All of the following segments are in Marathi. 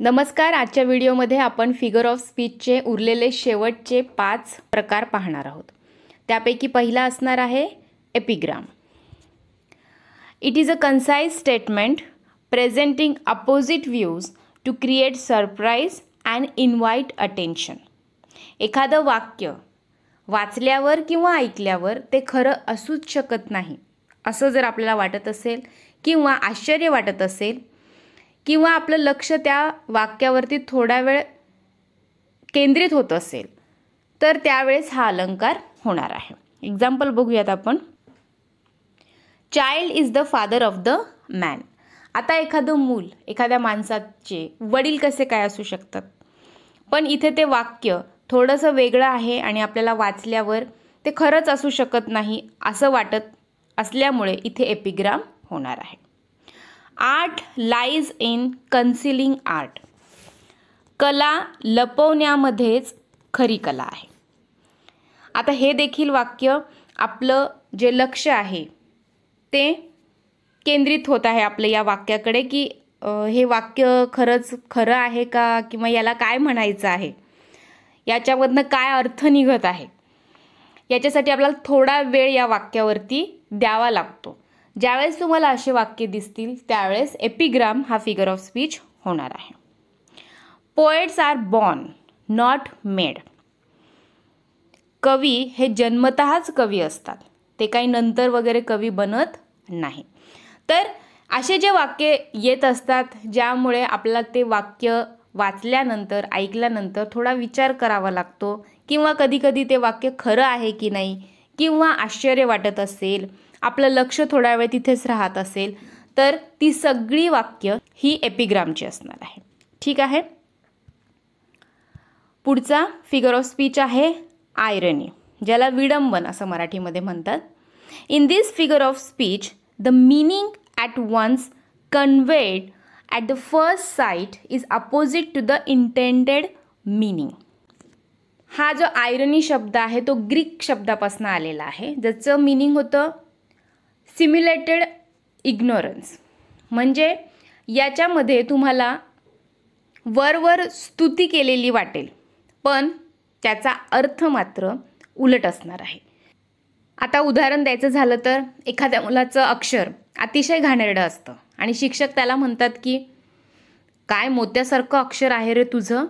नमस्कार आजच्या व्हिडिओमध्ये आपण फिगर ऑफ स्पीचचे उरलेले शेवटचे पाच प्रकार पाहणार आहोत त्यापैकी पहिला असणार आहे epigram it is a concise statement presenting opposite views to create surprise and invite attention एखादं वाक्य वाचल्यावर किंवा ऐकल्यावर ते खरं असूच शकत नाही असं जर आपल्याला वाटत असेल किंवा आश्चर्य वाटत असेल किंवा आपलं लक्ष त्या वाक्यावरती थोडा वेळ केंद्रित होत असेल तर त्यावेळेस हा अलंकार होणार आहे एक्झाम्पल बघूयात आपण child is the father of the man आता एखादं मूल एखाद्या माणसाचे वडील कसे काय असू शकतात पण इथे ते वाक्य थोडंसं वेगळं आहे आणि आपल्याला वाचल्यावर ते खरंच असू शकत नाही असं वाटत असल्यामुळे इथे एपिग्राम होणार आहे art lies in concealing art कला लपवण्यामध्येच खरी कला आहे आता हे देखील वाक्य आपलं जे लक्ष आहे ते केंद्रित होत आहे आपलं या वाक्याकडे की हे वाक्य खरंच खरं आहे का किंवा याला काय म्हणायचं आहे याच्यामधनं काय अर्थ निघत आहे याच्यासाठी आपल्याला थोडा वेळ या वाक्यावरती द्यावा लागतो ज्यावेळेस तुम्हाला असे वाक्य दिसतील त्यावेळेस एपिग्राम हा फिगर ऑफ स्पीच होणार आहे poets are born not made कवी हे जन्मतःच कवी असतात ते काही नंतर वगैरे कवी बनत नाही तर असे जे वाक्य येत असतात ज्यामुळे आपल्याला ते वाक्य वाचल्यानंतर ऐकल्यानंतर थोडा विचार करावा लागतो किंवा कधीकधी ते वाक्य खरं आहे की नाही किंवा आश्चर्य वाटत असेल आपलं लक्ष थोडा वेळ तिथेच राहत असेल तर ती सगळी वाक्य ही एपिग्रामची असणार आहे ठीक आहे पुढचा फिगर ऑफ स्पीच आहे आयरनी ज्याला विडंबन असं मराठीमध्ये म्हणतात in this figure of speech the meaning at once conveyed at the first sight is opposite to the intended meaning हा जो आयरनी शब्द आहे तो ग्रीक शब्दापासून आलेला आहे ज्याचं मिनिंग होतं सिम्युलेटेड इग्नोरन्स म्हणजे याच्यामध्ये तुम्हाला वरवर स्तुती केलेली वाटेल पण त्याचा अर्थ मात्र उलट असणार आहे आता उदाहरण द्यायचं झालं तर एखाद्या मुलाचं अक्षर अतिशय घाणेरडं असतं आणि शिक्षक त्याला म्हणतात की काय मोत्यासारखं अक्षर आहे रे तुझं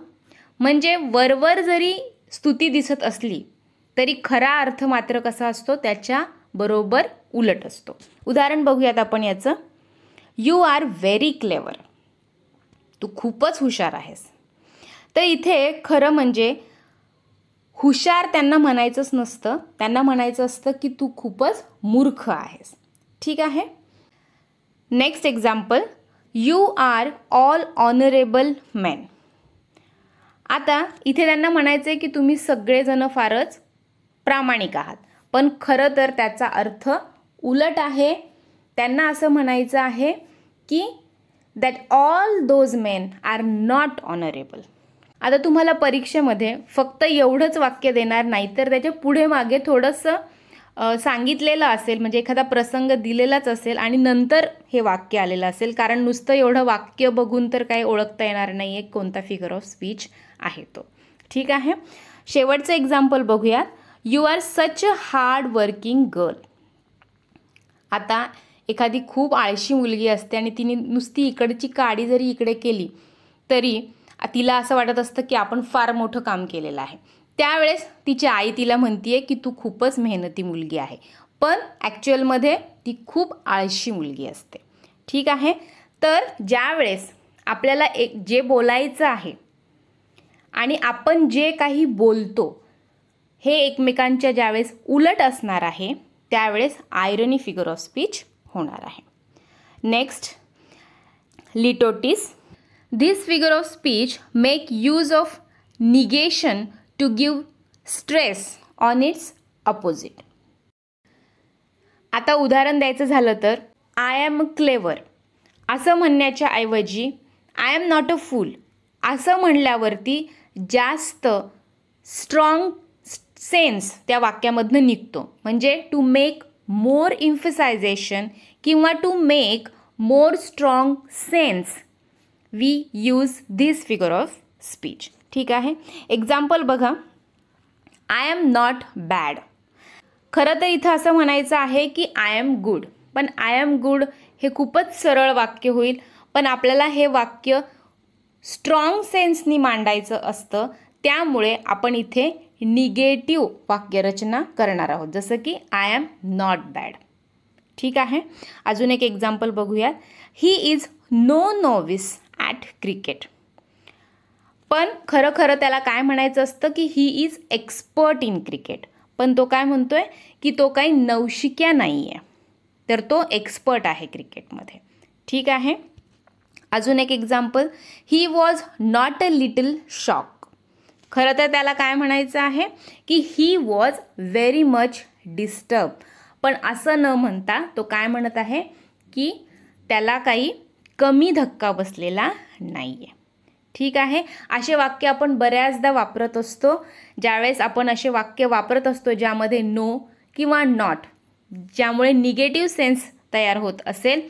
म्हणजे वरवर जरी स्तुती दिसत असली तरी खरा अर्थ मात्र कसा असतो त्याच्या बरोबर उलट असतो उदाहरण बघूयात आपण याचं यू आर व्हेरी क्लेवर तू खूपच हुशार आहेस तर इथे खरं म्हणजे हुशार त्यांना म्हणायचंच नसतं त्यांना म्हणायचं असतं की तू खूपच मूर्ख आहेस ठीक आहे next example you are all honourable man आता इथे त्यांना म्हणायचं आहे की तुम्ही सगळेजणं फारच प्रामाणिक आहात पण खरं तर त्याचा अर्थ उलट आहे त्यांना असं म्हणायचं आहे की that all those men are not honourable आता तुम्हाला परीक्षेमध्ये फक्त एवढंच वाक्य देणार नाही तर त्याच्या पुढे मागे थोडंसं सांगितलेलं असेल म्हणजे एखादा प्रसंग दिलेलाच असेल आणि नंतर हे वाक्य आलेलं असेल कारण नुसतं एवढं वाक्य बघून तर काही ओळखता येणार नाही आहे कोणता फिगर ऑफ स्पीच आहे तो ठीक आहे शेवटचं एक्झाम्पल बघूयात you are such a hard working girl आता एखादी खूप आळशी मुलगी असते आणि तिने नुसती इकडची काडी जरी इकडे केली तरी तिला असं वाटत असतं की आपण फार मोठं काम केलेलं आहे त्यावेळेस तिची आई तिला म्हणतीये की तू खूपच मेहनती मुलगी आहे पण ॲक्च्युअलमध्ये ती खूप आळशी मुलगी असते ठीक आहे तर ज्यावेळेस आपल्याला एक जे बोलायचं आहे आणि आपण जे काही बोलतो हे एकमेकांच्या ज्यावेळेस उलट असणार आहे त्यावेळेस आयरनी फिगर ऑफ स्पीच होणार आहे next litotes this figure of speech make use of negation to give stress on its opposite आता उदाहरण द्यायचं झालं तर आय ॲम क्लेवर असं म्हणण्याच्या ऐवजी I am not a fool असं म्हणल्यावरती जास्त स्ट्रॉंग सेन्स त्या वाक्यामधनं निघतो म्हणजे टू मेक मोर इम्फसायझेशन किंवा to make more strong sense we use this figure of speech ठीक आहे एक्झाम्पल बघा आय एम नॉट बॅड खरं तर इथं असं म्हणायचं आहे की आय एम गुड पण आय एम गुड हे खूपच सरळ वाक्य होईल पण आपल्याला हे वाक्य स्ट्रॉंग सेन्सनी मांडायचं असतं त्यामुळे आपण इथे निगेटिव वाक्यरचना करणार आहोत जसं की आय एम नॉट बॅड ठीक आहे अजून एक एक्झाम्पल बघूयात he is no novice at cricket पण खरं खरं त्याला काय म्हणायचं असतं की he is expert in cricket पण तो काय म्हणतो आहे की तो काही नवशिक्या नाही आहे तर तो एक्सपर्ट आहे क्रिकेटमध्ये ठीक आहे अजून एक example he was not a little shock खरं तर त्याला काय म्हणायचं आहे की he was very much disturb पण असं न म्हणता तो काय म्हणत आहे की त्याला काही कमी धक्का बसलेला नाही आहे ठीक आहे असे वाक्य आपण बऱ्याचदा वापरत असतो ज्यावेळेस आपण असे वाक्य वापरत असतो ज्यामध्ये नो किंवा नॉट ज्यामुळे निगेटिव्ह सेन्स तयार होत असेल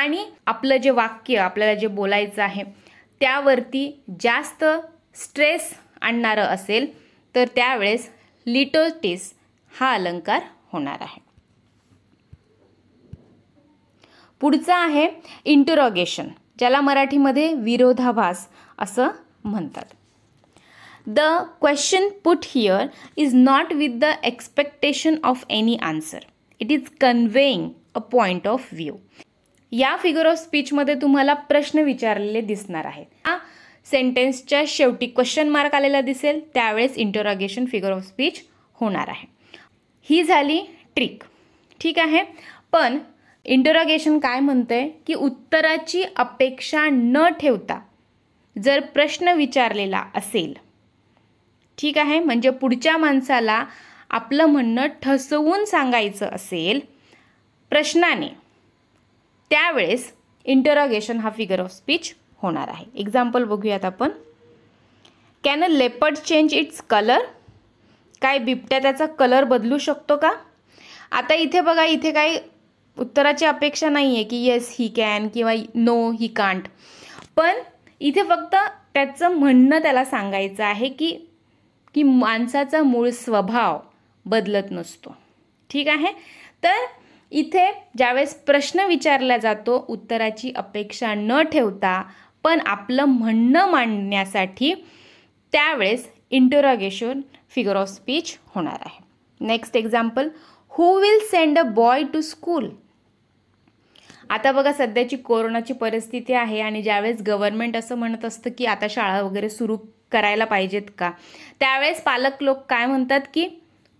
आणि आपलं जे वाक्य आपल्याला जे बोलायचं आहे त्यावरती जास्त स्ट्रेस आणणारं असेल तर त्यावेळेस लिटोटिस हा अलंकार होणार आहे पुढचा आहे इंटरोगेशन ज्याला मराठीमध्ये विरोधाभास असं म्हणतात the question put here is not with the expectation of any answer it is conveying a point of view या फिगर ऑफ स्पीचमध्ये तुम्हाला प्रश्न विचारलेले दिसणार आहेत सेंटेन्सच्या शेवटी क्वेश्चन मार्क आलेला दिसेल त्यावेळेस इंटरॉगेशन फिगर ऑफ स्पीच होणार आहे ही झाली ट्रिक ठीक आहे पण इंटरॉगेशन काय म्हणते की उत्तराची अपेक्षा न ठेवता जर प्रश्न विचारलेला असेल ठीक आहे म्हणजे पुढच्या माणसाला आपलं म्हणणं ठसवून सांगायचं असेल प्रश्नाने त्यावेळेस इंटरॉगेशन हा फिगर ऑफ स्पीच होणार आहे एक्झाम्पल बघूयात आपण can a leopard change its colour काय बिबट्या त्याचा कलर बदलू शकतो का आता इथे बघा इथे काही उत्तराची अपेक्षा नाही आहे की येस ही कॅन किंवा नो ही कांट पण इथे फक्त त्याचं म्हणणं त्याला सांगायचं आहे की की माणसाचा मूळ स्वभाव बदलत नसतो ठीक आहे तर इथे ज्यावेळेस प्रश्न विचारला जातो उत्तराची अपेक्षा न ठेवता पण आपलं म्हणणं मांडण्यासाठी त्यावेळेस इंटरोगेशन फिगर ऑफ स्पीच होणार आहे next example who will send a boy to school आता बघा सध्याची कोरोनाची परिस्थिती आहे आणि ज्यावेळेस गव्हर्नमेंट असं म्हणत असतं की आता शाळा वगैरे सुरू करायला पाहिजेत का त्यावेळेस पालक लोक काय म्हणतात की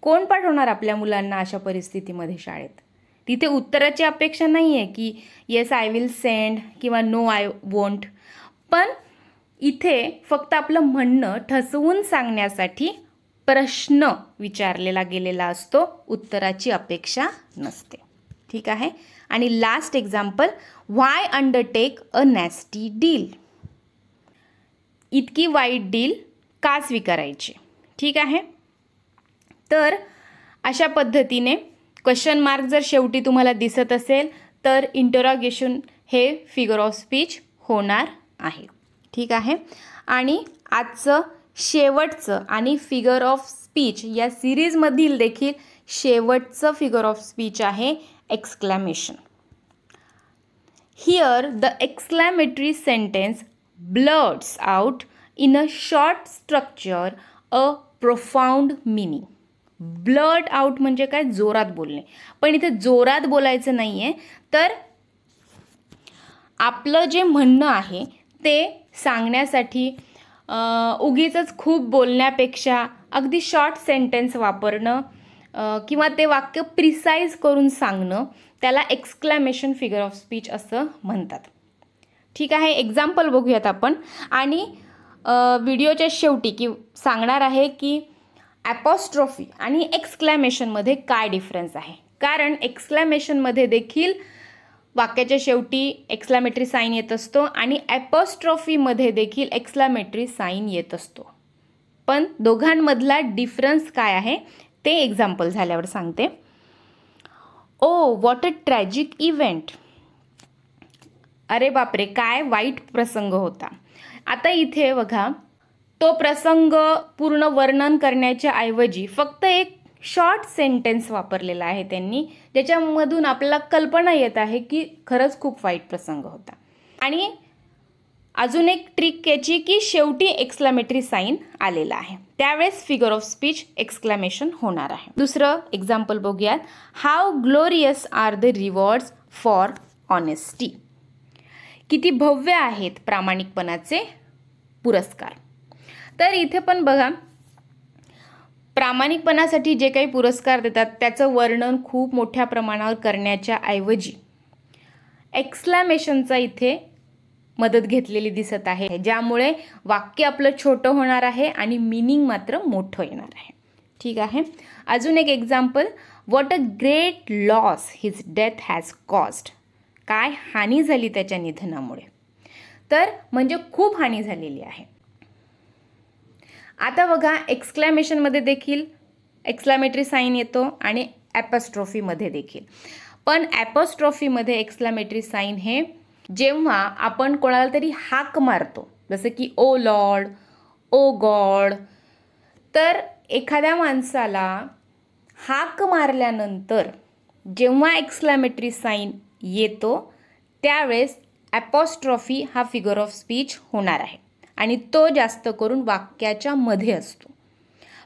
कोण पाठवणार आपल्या मुलांना अशा परिस्थितीमध्ये शाळेत तिथे उत्तराची अपेक्षा नाही आहे की येस आय विल सेंड किंवा नो आय वोंट पण इथे फक्त आपलं म्हणणं ठसवून सांगण्यासाठी प्रश्न विचारलेला गेलेला असतो उत्तराची अपेक्षा नसते ठीक आहे आणि last example why undertake a nasty deal इतकी वाईट डील का स्वीकारायची ठीक आहे तर अशा पद्धतीने क्वेश्चन मार्क जर शेवटी तुम्हाला दिसत असेल तर इंटरॉगेशन हे फिगर ऑफ स्पीच होणार आहे ठीक आहे आणि आजचं शेवटचं आणि फिगर ऑफ स्पीच या सिरीजमधील देखील शेवटचं फिगर ऑफ स्पीच आहे exclamation here the exclamatory sentence bloods out in a short structure a profound meaning blood out म्हणजे काय जोरात बोलणे पण इथे जोरात बोलायचं नाही आहे तर आपलं जे म्हणणं आहे ते सांगण्यासाठी उगीच खूप बोलण्यापेक्षा अगदी शॉर्ट सेंटेन्स वापरणं किंवा ते वाक्य प्रिसाईज करून सांगणं त्याला एक्सक्लॅमेशन फिगर ऑफ स्पीच असं म्हणतात ठीक आहे एक्झाम्पल बघूयात आपण आणि व्हिडिओच्या शेवटी की सांगणार आहे की ॲपॉस्ट्रॉफी आणि एक्सक्लॅमेशनमध्ये काय डिफरन्स आहे कारण एक्सक्लॅमेशनमध्ये देखील वाक्याच्या शेवटी एक्सक्लॅमेटरी साईन येत असतो आणि ॲपॉस्ट्रॉफीमध्ये देखील एक्सक्लॅमेटरी साईन येत असतो पण दोघांमधला डिफरन्स काय आहे ते एक्झाम्पल झाल्यावर सांगते oh what a tragic event अरे बापरे काय वाईट प्रसंग होता आता इथे बघा तो प्रसंग पूर्ण वर्णन करण्याच्या ऐवजी फक्त एक शॉर्ट सेंटेन्स वापरलेला आहे त्यांनी ज्याच्यामधून आपल्याला कल्पना येत आहे की खरंच खूप वाईट प्रसंग होता आणि अजून एक ट्रिक याची की शेवटी एक्सक्लामेटरी साईन आलेला आहे त्यावेळेस फिगर ऑफ स्पीच एक्सक्लामेशन होणार आहे दुसरं एक्झाम्पल बघूयात how glorious are the rewards for honesty किती भव्य आहेत प्रामाणिकपणाचे पुरस्कार तर इथे पण बघा प्रामाणिकपणासाठी जे काही पुरस्कार देतात त्याचं वर्णन खूप मोठ्या प्रमाणावर करण्याच्या ऐवजी एक्सलॅमेशनचा इथे मदत घेतलेली दिसत आहे ज्यामुळे वाक्य आपलं छोटं होणार आहे आणि मिनिंग मात्र मोठं येणार आहे ठीक आहे अजून एक example what a great loss his death has cost काय हानी झाली त्याच्या निधनामुळे तर म्हणजे खूप हानी झालेली आहे आता बघा एक्सक्लॅमेशनमध्ये देखील एक्स्लॅमेटरी साईन येतो आणि ॲपस्ट्रॉफीमध्ये देखील पण ॲपॉस्ट्रॉफीमध्ये एक्स्लॅमेटरी साईन हे जेव्हा आपण कोणाला तरी हाक मारतो जसं की ओ लॉर्ड ओ गॉड तर एखाद्या माणसाला हाक मारल्यानंतर जेव्हा एक्स्लॅमेटरी साईन येतो त्यावेळेस ॲपॉस्ट्रॉफी हा फिगर ऑफ स्पीच होणार आहे आणि तो जास्त करून वाक्याच्या मध्ये असतो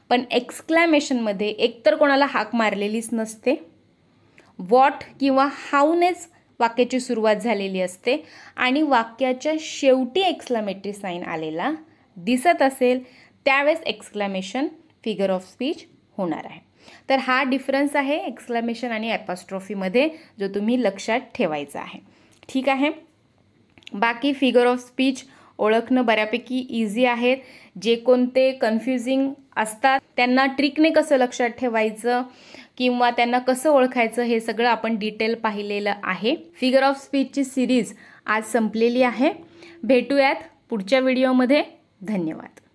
पण एक्सक्लॅमेशनमध्ये एकतर कोणाला हाक मारलेलीच नसते वॉट किंवा हाऊनेच वाक्याची सुरुवात झालेली असते आणि वाक्याच्या शेवटी एक्सक्लॅमेटरी साईन आलेला दिसत असेल त्यावेळेस एक्स्क्लेमेशन फिगर ऑफ स्पीच होणार आहे तर हा डिफरन्स आहे एक्स्क्लेमेशन आणि ॲपास्ट्रॉफीमध्ये जो तुम्ही लक्षात ठेवायचा आहे ठीक आहे बाकी फिगर ऑफ स्पीच ओळखणं बऱ्यापैकी इझी आहेत जे कोणते कन्फ्युजिंग असतात त्यांना ट्रिकने कसं लक्षात ठेवायचं किंवा त्यांना कसं ओळखायचं हे सगळं आपण डिटेल पाहिलेलं आहे फिगर ऑफ स्पीचची सिरीज आज संपलेली आहे भेटूयात पुढच्या व्हिडिओमध्ये धन्यवाद